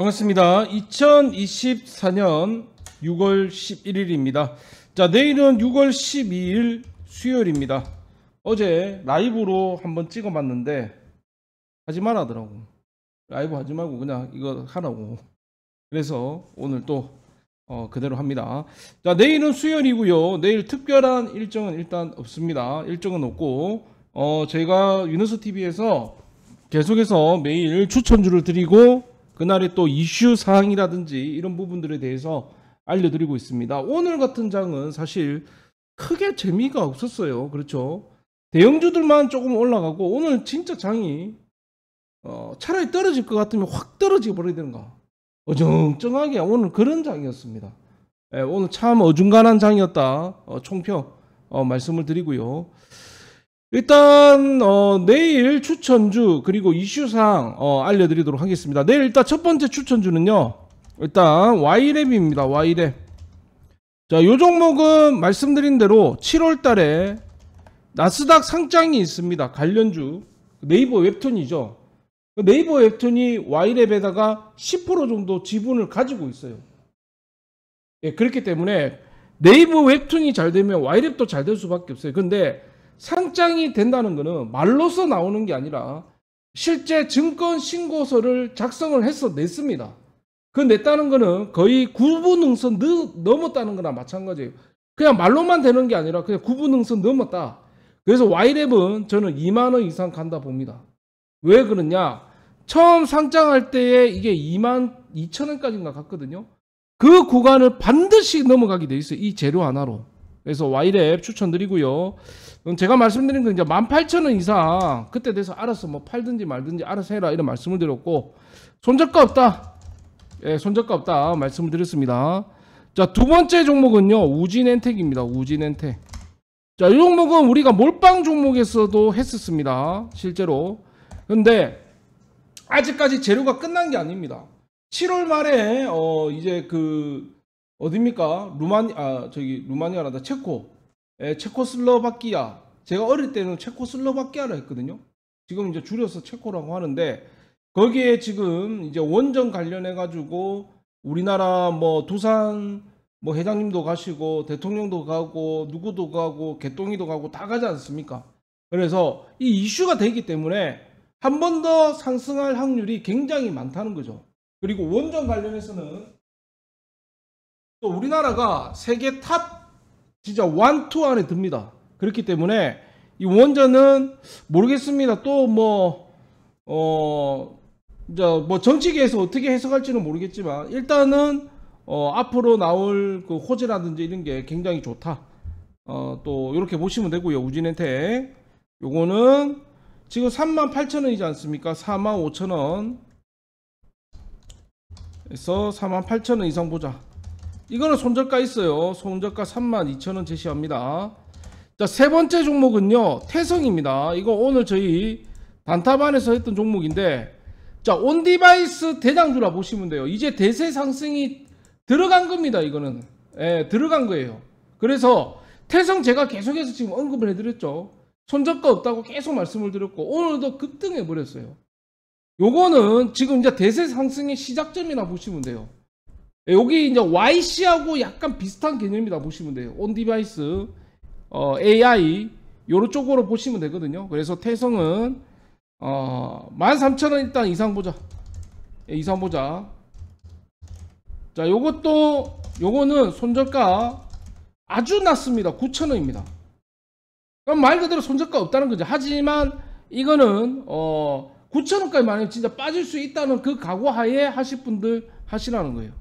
반갑습니다. 2024년 6월 11일입니다. 자, 내일은 6월 12일 수요일입니다. 어제 라이브로 한번 찍어봤는데 하지 말아더라고 라이브 하지 말고 그냥 이거 하라고. 그래서 오늘 또 어, 그대로 합니다. 자, 내일은 수요일이고요. 내일 특별한 일정은 일단 없습니다. 일정은 없고 어, 희가 유너스 TV에서 계속해서 매일 추천주를 드리고 그날의 또 이슈 사항이라든지 이런 부분들에 대해서 알려드리고 있습니다. 오늘 같은 장은 사실 크게 재미가 없었어요. 그렇죠. 대형주들만 조금 올라가고 오늘 진짜 장이 어, 차라리 떨어질 것 같으면 확떨어져 버려야 되는 가 어정쩡하게 오늘 그런 장이었습니다. 예, 오늘 참 어중간한 장이었다 어, 총평 어, 말씀을 드리고요. 일단 어, 내일 추천주 그리고 이슈상 어, 알려드리도록 하겠습니다 내일 일단 첫 번째 추천주는요 일단 Y랩입니다 Y랩 자, 요 종목은 말씀드린 대로 7월 달에 나스닥 상장이 있습니다. 관련주. 네이버 웹툰이죠. 그 네이버 웹툰이 Y랩에다가 10% 정도 지분을 가지고 있어요. 예, 그렇기 때문에 네이버 웹툰이 잘 되면 Y랩도 잘 될 수밖에 없어요. 근데 상장이 된다는 것은 말로서 나오는 게 아니라 실제 증권 신고서를 작성을 해서 냈습니다. 그 냈다는 것은 거의 구분능선 넘었다는 거나 마찬가지예요. 그냥 말로만 되는 게 아니라 그냥 구분능선 넘었다. 그래서 Y랩은 저는 2만 원 이상 간다 봅니다. 왜 그러냐? 처음 상장할 때에 이게 2만 2천 원까지인가 갔거든요. 그 구간을 반드시 넘어가게 돼 있어요. 이 재료 하나로. 그래서 와이랩 추천드리고요. 음, 제가 말씀드린 건 이제 18,000원 이상 그때 돼서 알아서 뭐 팔든지 말든지 알아서 해라 이런 말씀을 드렸고 손절가 없다. 예, 손절가 없다 말씀을 드렸습니다. 자, 두 번째 종목은요. 우진엔텍입니다. 우진엔텍. 자, 이 종목은 우리가 몰빵 종목에서도 했었습니다. 실제로. 근데 아직까지 재료가 끝난 게 아닙니다. 7월 말에 어 이제 그 어딥니까? 루마니 아 저기 루마니아라다 체코 에, 예, 체코슬로바키아 제가 어릴 때는 체코슬로바키아라 했거든요 지금 이제 줄여서 체코라고 하는데 거기에 지금 이제 원전 관련해 가지고 우리나라 뭐 두산 뭐 회장님도 가시고 대통령도 가고 누구도 가고 개똥이도 가고 다 가지 않습니까? 그래서 이 이슈가 되기 때문에 한 번 더 상승할 확률이 굉장히 많다는 거죠. 그리고 원전 관련해서는 우리나라가 세계 탑 진짜 완투 안에 듭니다. 그렇기 때문에 이 원전은 모르겠습니다. 또 뭐 어, 뭐 정치계에서 어떻게 해석할지는 모르겠지만 일단은 어, 앞으로 나올 그 호재라든지 이런 게 굉장히 좋다. 어, 또 이렇게 보시면 되고요. 우진엔텍 요거는 지금 38,000원이지 않습니까? 45,000원 에서 3 8 0 0 0원 이상 보자. 이거는 손절가 있어요. 손절가 32,000원 제시합니다. 자, 세 번째 종목은요. 태성입니다. 이거 오늘 저희 반타반에서 했던 종목인데 자, 온디바이스 대장주라 보시면 돼요. 이제 대세 상승이 들어간 겁니다. 이거는. 예, 들어간 거예요. 그래서 태성 제가 계속해서 지금 언급을 해드렸죠. 손절가 없다고 계속 말씀을 드렸고 오늘도 급등해 버렸어요. 요거는 지금 이제 대세 상승의 시작점이나 보시면 돼요. 여기 이제 YC하고 약간 비슷한 개념이다 보시면 돼요. 온 디바이스, 어, AI 요런 쪽으로 보시면 되거든요. 그래서 태성은 어, 13,000원 일단 이상 보자. 예, 이상 보자. 자, 요것도 요거는 손절가 아주 낮습니다. 9,000원입니다. 그럼 말 그대로 손절가 없다는 거죠. 하지만 이거는 어, 9,000원까지 만약 진짜 빠질 수 있다는 그 각오하에 하실 분들 하시라는 거예요.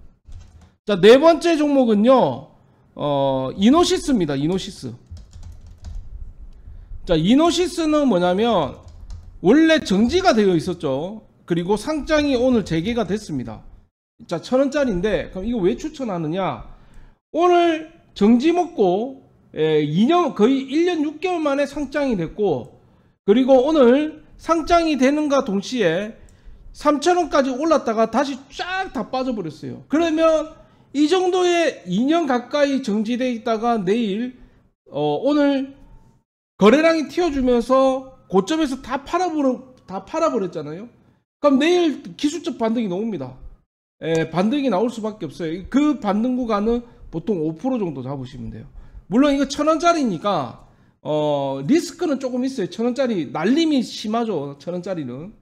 자, 네 번째 종목은요. 어, 이노시스입니다. 이노시스. 자, 이노시스는 뭐냐면 원래 정지가 되어 있었죠. 그리고 상장이 오늘 재개가 됐습니다. 자, 1 0 0 0 원짜리인데 그럼 이거 왜 추천하느냐? 오늘 정지 먹고 예, 2년 거의 1년 6개월 만에 상장이 됐고 그리고 오늘 상장이 되는가 동시에 3 0 0 0원까지 올랐다가 다시 쫙 다 빠져버렸어요. 그러면 이 정도의 2년 가까이 정지돼 있다가 내일 어, 오늘 거래량이 튀어주면서 고점에서 다 팔아버려 다 팔아버렸잖아요. 그럼 내일 기술적 반등이 나옵니다. 에, 예, 반등이 나올 수밖에 없어요. 그 반등 구간은 보통 5% 정도 잡으시면 돼요. 물론 이거 천 원짜리니까 어, 리스크는 조금 있어요. 천 원짜리 날림이 심하죠. 천 원짜리는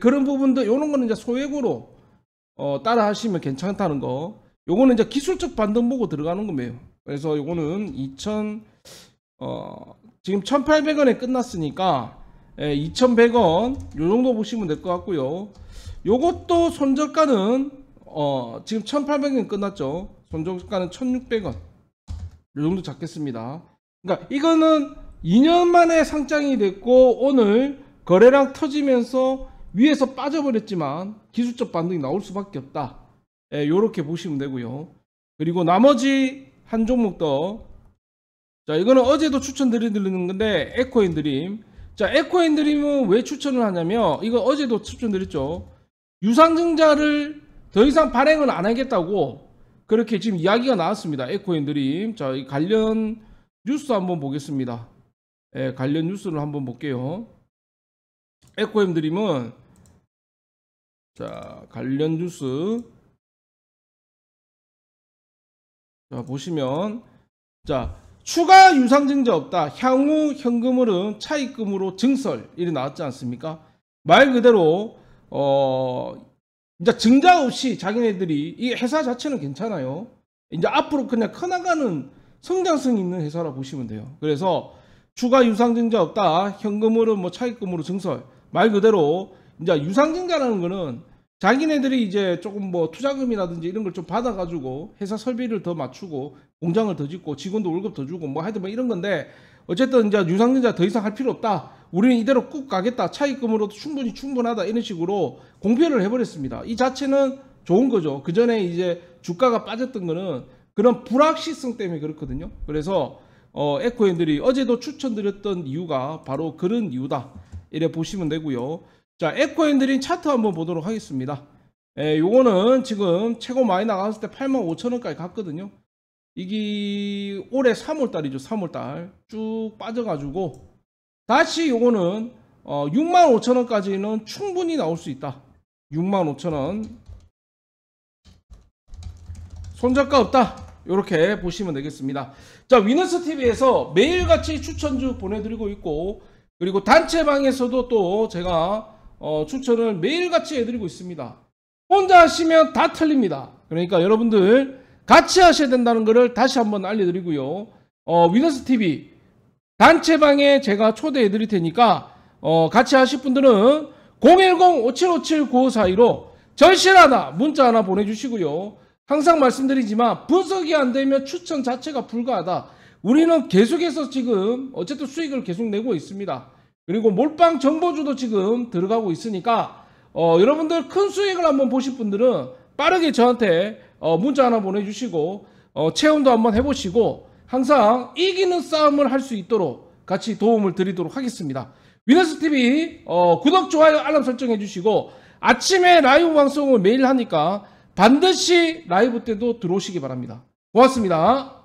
그런 부분도 이런 거는 이제 소액으로 어, 따라 하시면 괜찮다는 거. 요거는 이제 기술적 반등 보고 들어가는 거예요. 그래서 요거는 2000 어, 지금 1800원에 끝났으니까 예, 2100원 요 정도 보시면 될 것 같고요. 요것도 손절가는 어, 지금 1800원 끝났죠. 손절가는 1600원 요 정도 잡겠습니다. 그러니까 이거는 2년 만에 상장이 됐고 오늘 거래량 터지면서 위에서 빠져버렸지만 기술적 반등이 나올 수밖에 없다. 이렇게 예, 보시면 되고요. 그리고 나머지 한 종목 더. 자, 이거는 어제도 추천드리는 건데 에코인 드림. 자, 에코인 드림은 왜 추천을 하냐면 이거 어제도 추천드렸죠. 유상증자를 더 이상 발행은 안 하겠다고 그렇게 지금 이야기가 나왔습니다. 에코인 드림. 자, 이 관련 뉴스 한번 보겠습니다. 예, 관련 뉴스를 한번 볼게요. 에코인 드림은 자, 관련 뉴스 자 보시면 자 추가 유상증자 없다 향후 현금흐름 차입금으로 증설 일이 나왔지 않습니까 말 그대로 어 이제 증자 없이 자기네들이 이 회사 자체는 괜찮아요 이제 앞으로 그냥 커나가는 성장성 있는 회사라 보시면 돼요 그래서 추가 유상증자 없다 현금으로뭐차입금으로 증설 말 그대로 이제 유상증자라는 거는 자기네들이 이제 조금 뭐 투자금이라든지 이런 걸 좀 받아가지고 회사 설비를 더 맞추고 공장을 더 짓고 직원도 월급 더 주고 뭐 하여튼 뭐 이런 건데 어쨌든 이제 유상전자더 이상 할 필요 없다. 우리는 이대로 꾹 가겠다. 차익금으로도 충분히 충분하다. 이런 식으로 공표를 해버렸습니다. 이 자체는 좋은 거죠. 그 전에 이제 주가가 빠졌던 거는 그런 불확실성 때문에 그렇거든요. 그래서 어, 에코엔들이 어제도 추천드렸던 이유가 바로 그런 이유다. 이래 보시면 되고요. 자, 에코인드린 차트 한번 보도록 하겠습니다. 예, 요거는 지금 최고 많이 나갔을 때 85,000원까지 갔거든요. 이게 올해 3월달이죠. 3월달 쭉 빠져가지고 다시 요거는 어, 65,000원까지는 충분히 나올 수 있다. 65,000원 손절가 없다. 이렇게 보시면 되겠습니다. 자 위너스TV에서 매일같이 추천주 보내드리고 있고 그리고 단체방에서도 또 제가 어, 추천을 매일같이 해드리고 있습니다. 혼자 하시면 다 틀립니다. 그러니까 여러분들 같이 하셔야 된다는 것을 다시 한번 알려드리고요. 어, 위너스 TV 단체방에 제가 초대해 드릴 테니까 어, 같이 하실 분들은 010-5757-9542로 절실하다 문자 하나 보내주시고요. 항상 말씀드리지만 분석이 안 되면 추천 자체가 불가하다. 우리는 계속해서 지금 어쨌든 수익을 계속 내고 있습니다. 그리고 몰빵 정보주도 지금 들어가고 있으니까 어, 여러분들 큰 수익을 한번 보실 분들은 빠르게 저한테 어, 문자 하나 보내주시고 어, 체험도 한번 해보시고 항상 이기는 싸움을 할 수 있도록 같이 도움을 드리도록 하겠습니다. 위너스TV 어, 구독, 좋아요, 알람 설정해 주시고 아침에 라이브 방송을 매일 하니까 반드시 라이브 때도 들어오시기 바랍니다. 고맙습니다.